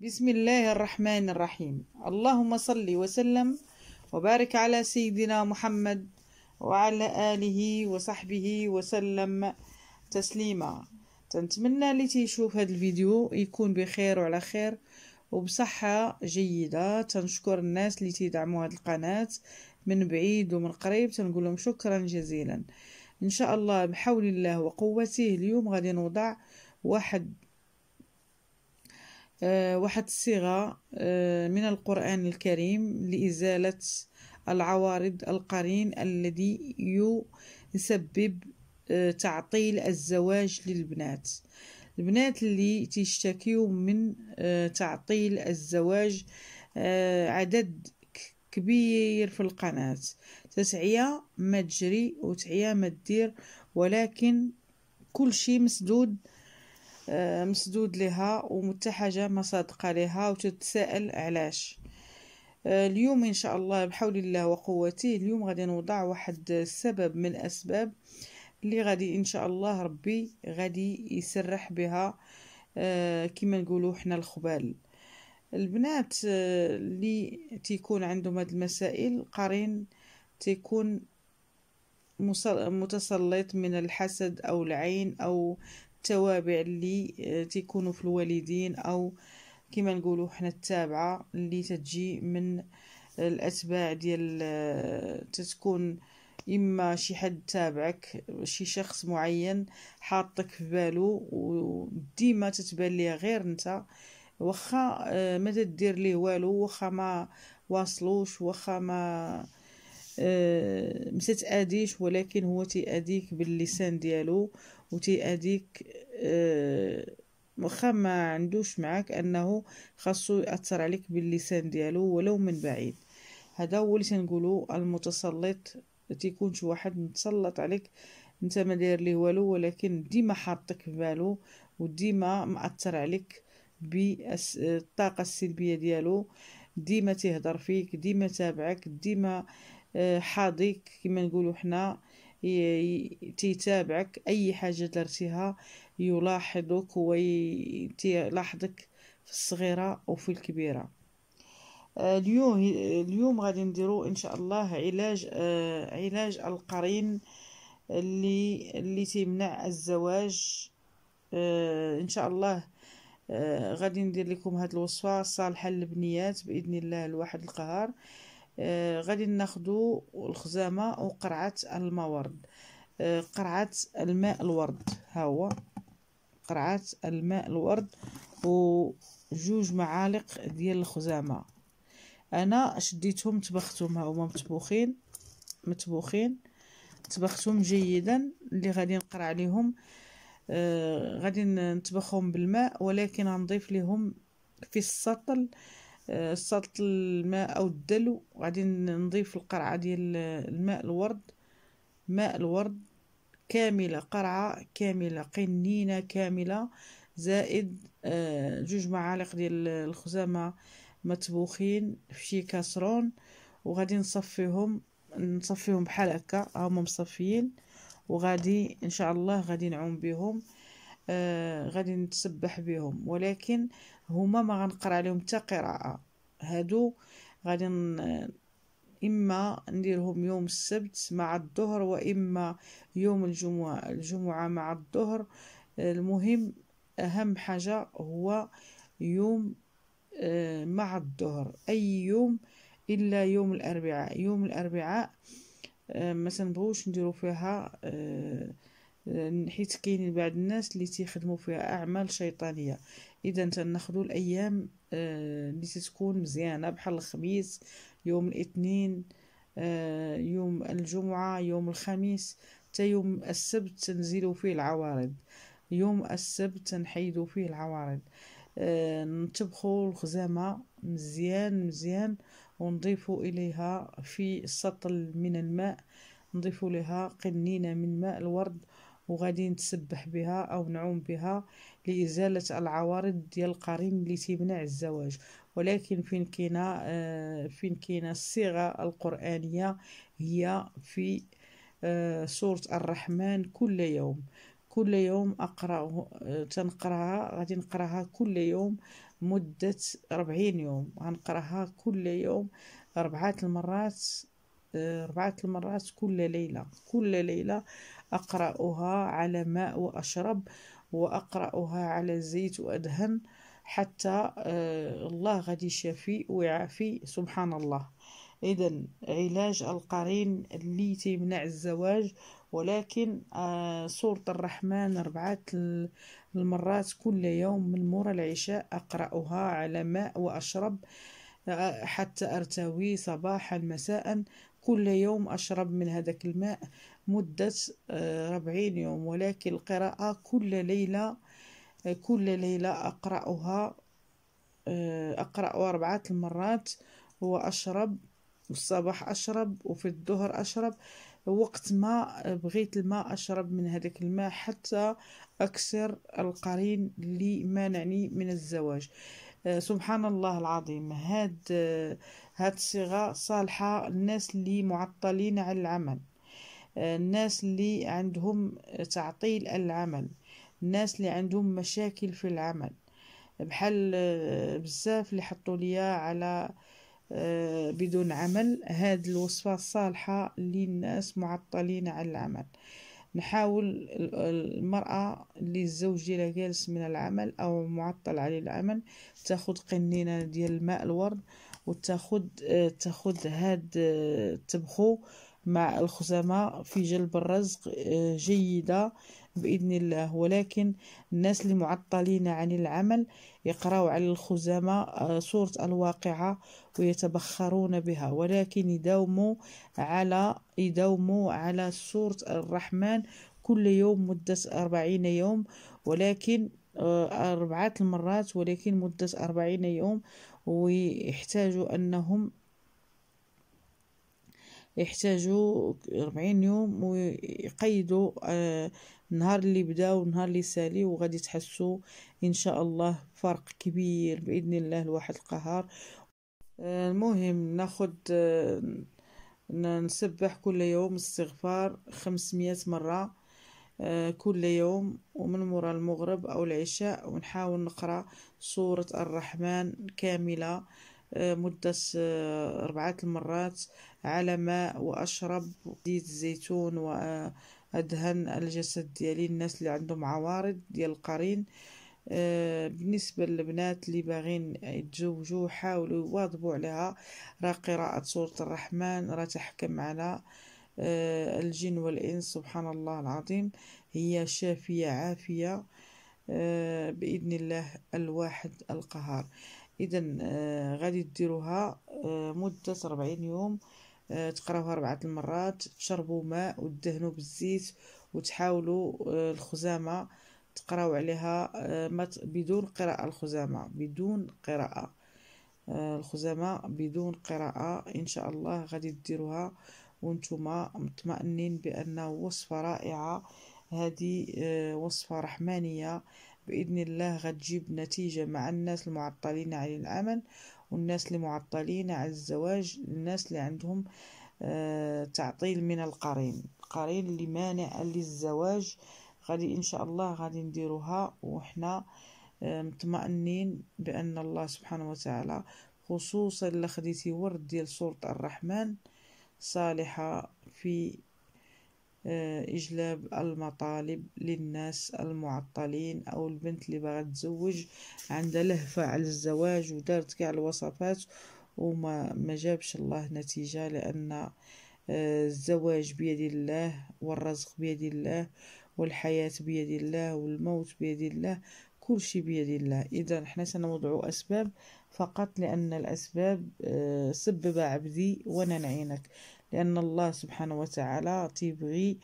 بسم الله الرحمن الرحيم اللهم صل وسلم وبارك على سيدنا محمد وعلى آله وصحبه وسلم تسليما تنتمنى اللي تيشوف هذا الفيديو يكون بخير وعلى خير وبصحة جيدة تنشكر الناس اللي تدعموا هذه القناة من بعيد ومن قريب تنقول لهم شكرا جزيلا ان شاء الله بحول الله وقوته اليوم غادي نوضع واحد آه، واحد الصيغة آه، من القرآن الكريم لإزالة العوارض القرين الذي يسبب آه، تعطيل الزواج للبنات البنات اللي تشتكيوا من تعطيل الزواج عدد كبير في القناة تسعية ما تجري وتعيا ما تدير ولكن كل شيء مسدود آه، مسدود لها ومتى حاجة ما صادقة لها وتتساءل علاش آه، اليوم ان شاء الله بحول الله وقوته اليوم غادي نوضع واحد السبب من الاسباب اللي غادي ان شاء الله ربي غادي يسرح بها آه، كما نقولوا حنا الخبال البنات اللي تيكون عندهم هاد المسائل قرين تيكون متسلط من الحسد او العين او التوابع اللي آه، تيكونوا في الوالدين او كما نقولوا حنا التابعه اللي تتجي من الاتباع ديال آه، تتكون اما شي حد تابعك شي شخص معين حاطك في بالو وديما تتبان ليه غير انت واخا آه، ما تدير ليه والو واخا ما واصلوش واخا ما ما تتاديش ولكن هو تياديك باللسان ديالو اديك آه، واخا ما عندوش معاك انه خاصو ياثر عليك باللسان ديالو ولو من بعيد هذا هو اللي تنقولو المتسلط تيكون شي واحد متسلط عليك انت ما داير ليه والو ولكن ديما حاطك في بالو وديما مأثر عليك بالطاقه السلبيه ديالو ديما تيهضر فيك ديما تابعك ديما آه، حاضيك كما نقولوا حنا تيتابعك أي حاجة درتيها يلاحظك ويلاحظك في الصغيرة وفي الكبيرة آه، اليوم اليوم غادي نديرو ان شاء الله علاج آه، علاج القرين اللي اللي تمنع الزواج آه، ان شاء الله غادي ندير لكم هاد الوصفه صالحه للبنيات باذن الله الواحد القهار آه، غادي ناخدو الخزامه وقرعه الماء ورد آه، قرعه الماء الورد ها هو قرعه الماء الورد وجوج معالق ديال الخزامه انا شديتهم طبختهم ها هما مطبوخين مطبوخين طبختهم جيدا اللي غادي نقرع عليهم آه غادي نطبخهم بالماء ولكن غنضيف لهم في السطل آه سلط آه، الماء او الدلو غادي نضيف القرعه ديال الماء الورد ماء الورد كامله قرعه كامله قنينه كامله زائد آه، جوج معالق ديال الخزامه مطبوخين في شي كاسرون وغادي نصفيهم نصفيهم بحال هكا هما مصفيين وغادي ان شاء الله غادي نعوم بهم آه غادي نتسبح بهم ولكن هما ما غنقرا عليهم حتى قراءه هادو غادي اما نديرهم يوم السبت مع الظهر واما يوم الجمعه الجمعه مع الظهر المهم اهم حاجه هو يوم آه، مع الظهر اي يوم الا يوم الاربعاء يوم الاربعاء آه، ما تنبغوش نديرو فيها آه، آه، حيت كاينين بعض الناس اللي تيخدموا فيها اعمال شيطانيه اذا تناخذوا الايام آه، اللي تتكون مزيانه بحال الخميس يوم الاثنين آه، يوم الجمعه يوم الخميس حتى يوم السبت تنزلوا فيه العوارض يوم السبت تنحيدوا فيه العوارض نطبخوا الخزامه مزيان مزيان ونضيفوا اليها في سطل من الماء نضيفوا لها قنينه من ماء الورد وغادي نتسبح بها او نعوم بها لازاله العوارض ديال القرين اللي تمنع الزواج ولكن فين كاينه آه، فين كاينه الصيغه القرانيه هي في آه، سوره الرحمن كل يوم كل يوم اقراه آه، تنقراها غادي نقراها كل يوم مده 40 يوم غنقراها كل يوم ربعات المرات أربعة المرات كل ليلة كل ليلة أقرأها على ماء وأشرب وأقرأها على زيت وأدهن حتى آه، الله غادي يشافي ويعافي سبحان الله إذا علاج القرين اللي تمنع الزواج ولكن سورة آه، الرحمن أربعة المرات كل يوم من مورا العشاء أقرأها على ماء وأشرب آه، حتى أرتوي صباحا مساء كل يوم أشرب من هذاك الماء مدة آه، ربعين يوم ولكن القراءة كل ليلة آه، كل ليلة أقرأها آه، أقرأ أربعة المرات وأشرب والصباح أشرب وفي الظهر أشرب وقت ما بغيت الماء أشرب من هذاك الماء حتى أكسر القرين اللي مانعني من الزواج آه، سبحان الله العظيم هاد آه، هاد الصيغة صالحة الناس اللي معطلين عن العمل آه، الناس اللي عندهم تعطيل العمل الناس اللي عندهم مشاكل في العمل بحال بزاف اللي حطوا ليا على بدون عمل هاد الوصفة الصالحة للناس معطلين عن العمل نحاول المرأة اللي الزوج ديالها جالس من العمل أو معطل عليه العمل تاخد قنينة ديال الماء الورد وتاخد آه، تاخد هاد آه، تبخو مع الخزامة في جلب الرزق آه، جيدة بإذن الله ولكن الناس اللي معطلين عن العمل يقرأوا على الخزامة صورة آه، الواقعة ويتبخرون بها ولكن يداوموا على يداوموا على سورة الرحمن كل يوم مدة أربعين يوم ولكن آه، أربعة المرات ولكن مدة أربعين يوم ويحتاجوا أنهم يحتاجوا 40 يوم ويقيدوا النهار آه، اللي بدا والنهار اللي سالي وغادي تحسوا ان شاء الله فرق كبير باذن الله الواحد القهار آه، المهم ناخد آه، نسبح كل يوم استغفار خمسمية مرة كل يوم ومن مورا المغرب أو العشاء ونحاول نقرأ سورة الرحمن كاملة آه، مدة آه، أربعة المرات على ماء وأشرب زيت الزيتون وأدهن الجسد ديالي الناس اللي عندهم عوارض ديال القرين آه، بالنسبة للبنات اللي باغين يتزوجوا حاولوا يواظبوا عليها راه قراءة سورة الرحمن راه تحكم على الجن والإنس سبحان الله العظيم هي شافية عافية بإذن الله الواحد القهار اذا آه، غادي ديروها آه، مده 40 يوم آه، تقراوها اربعه المرات تشربوا ماء وتدهنوا بالزيت وتحاولوا الخزامه تقراو عليها بدون قراءه الخزامه بدون قراءه الخزامه بدون قراءه ان شاء الله غادي ديروها وانتم مطمئنين بانه وصفه رائعه هذه وصفه رحمانيه بإذن الله غتجيب نتيجة مع الناس المعطلين عن العمل والناس المعطلين عن الزواج الناس اللي عندهم آه تعطيل من القرين القرين اللي مانع للزواج غادي إن شاء الله غادي نديروها وحنا آه مطمئنين بأن الله سبحانه وتعالى خصوصا لخديتي ورد ديال سلطة الرحمن صالحة في آه، إجلاب المطالب للناس المعطلين أو البنت اللي باغا تزوج عندها لهفة على الزواج ودارت كاع الوصفات وما ما جابش الله نتيجة لأن آه، الزواج بيد الله والرزق بيد الله والحياة بيد الله والموت بيد الله كل شيء بيد الله إذا نحن سنوضع أسباب فقط لأن الأسباب آه، سبب عبدي وأنا نعينك لأن الله سبحانه وتعالى تيبغي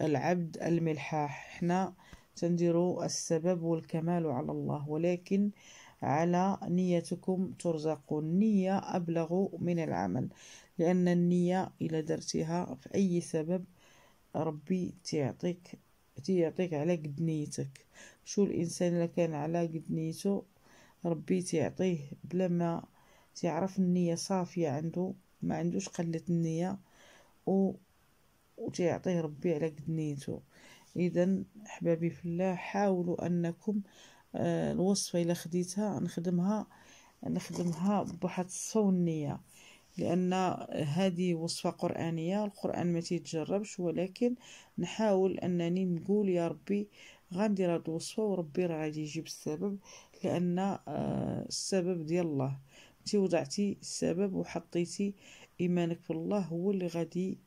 العبد الملحاح حنا تنديروا السبب والكمال على الله ولكن على نيتكم ترزقون النية أبلغ من العمل لأن النية إلا درتها في أي سبب ربي تعطيك تيعطيك على قد نيتك شو الإنسان اللي كان على قد نيته ربي تعطيه بلا ما تعرف النية صافية عنده ما عندوش قله النيه و وتيعطيه ربي على قد نيتو اذا احبابي في الله حاولوا انكم آه الوصفه الا خديتها نخدمها نخدمها بواحد الصونيه لان هذه وصفه قرانيه القران ما تيتجربش ولكن نحاول انني نقول يا ربي غندير هاد الوصفه وربي راه غادي يجيب السبب لان آه السبب ديال الله تي وضعتي السبب وحطيتي ايمانك في الله هو اللي غادي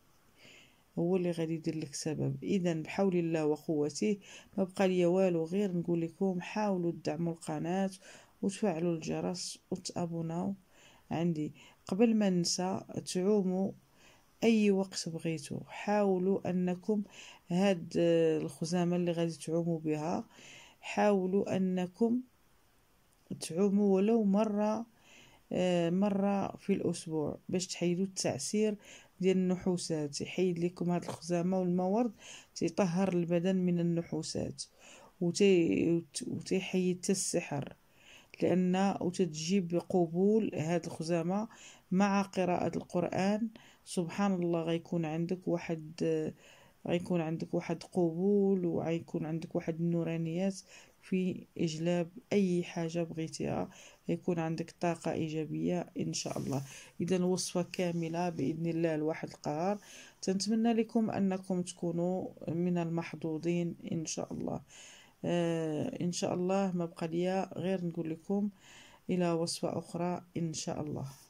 هو اللي غادي يدير لك سبب اذا بحول الله وقوته ما بقى ليا والو غير نقول لكم حاولوا تدعموا القناه وتفعلوا الجرس وتابوناو عندي قبل ما ننسى تعوموا اي وقت بغيتو حاولوا انكم هاد الخزامه اللي غادي تعوموا بها حاولوا انكم تعوموا ولو مره آه، مرة في الأسبوع باش تحيدوا التعسير ديال النحوسات يحيد لكم هاد الخزامة والمورد تيطهر البدن من النحوسات وتيحيد السحر لأن وتتجيب قبول هاد الخزامة مع قراءة القرآن سبحان الله غيكون عندك واحد غيكون عندك واحد قبول وغيكون عندك واحد النورانيات في إجلاب أي حاجة بغيتيها غيكون عندك طاقة إيجابية إن شاء الله إذا وصفة كاملة بإذن الله الواحد القهار تنتمنى لكم أنكم تكونوا من المحظوظين إن شاء الله آه إن شاء الله ما بقى ليا غير نقول لكم إلى وصفة أخرى إن شاء الله